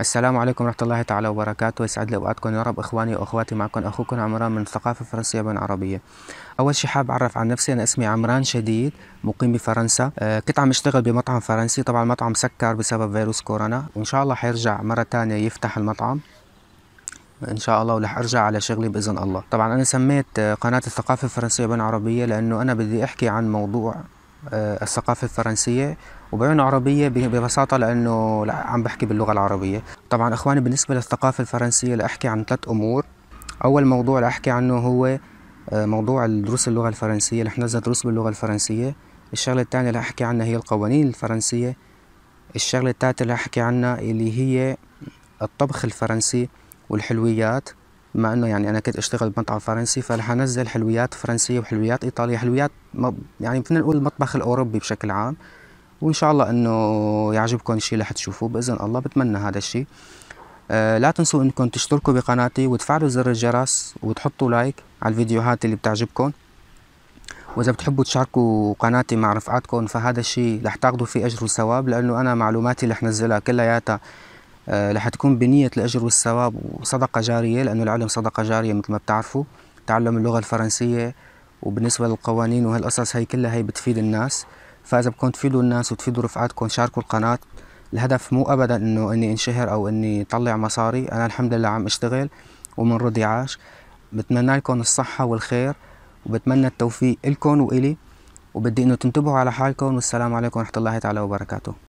السلام عليكم ورحمة الله تعالى وبركاته يسعد لي أوقاتكم يا رب إخواني وأخواتي معكم أخوكم عمران من ثقافة فرنسية بين عربية أول شيء حاب أعرف عن نفسي أنا اسمي عمران شديد مقيم بفرنسا أه كنت عم أشتغل بمطعم فرنسي طبعا المطعم سكر بسبب فيروس كورونا وإن شاء الله حيرجع مرة تانية يفتح المطعم ان شاء الله ورح ارجع على شغلي باذن الله طبعا انا سميت آه، قناه الثقافه الفرنسيه بين عربيه لانه انا بدي احكي عن موضوع آه، الثقافة الفرنسية وبعيون عربية ببساطة لأنه عم بحكي باللغة العربية طبعا إخواني بالنسبة للثقافة الفرنسية لأحكي عن ثلاث أمور أول موضوع لأحكي عنه هو آه، موضوع الدروس اللغة الفرنسية نحن نزل دروس باللغة الفرنسية الشغلة الثانية اللي أحكي عنها هي القوانين الفرنسية الشغلة الثالثة اللي أحكي عنها اللي هي الطبخ الفرنسي والحلويات مع انه يعني انا كنت اشتغل بمطعم فرنسي فرح انزل حلويات فرنسيه وحلويات ايطاليه حلويات يعني فينا نقول المطبخ الاوروبي بشكل عام وان شاء الله انه يعجبكم الشيء رح حتشوفوه باذن الله بتمنى هذا الشيء أه لا تنسوا انكم تشتركوا بقناتي وتفعلوا زر الجرس وتحطوا لايك على الفيديوهات اللي بتعجبكم واذا بتحبوا تشاركوا قناتي مع رفقاتكم فهذا الشيء رح تاخذوا فيه اجر وثواب لانه انا معلوماتي اللي رح نزلها كلياتها رح آه، تكون بنية الأجر والثواب وصدقة جارية لأنه العلم صدقة جارية مثل ما بتعرفوا تعلم اللغة الفرنسية وبالنسبة للقوانين وهالقصص هي كلها هي بتفيد الناس فإذا بدكم تفيدوا الناس وتفيدوا رفقاتكم شاركوا القناة الهدف مو أبدا إنه إني انشهر أو إني طلع مصاري أنا الحمد لله عم أشتغل ومن رضي عاش بتمنى لكم الصحة والخير وبتمنى التوفيق إلكم وإلي وبدي إنه تنتبهوا على حالكم والسلام عليكم ورحمة الله تعالى وبركاته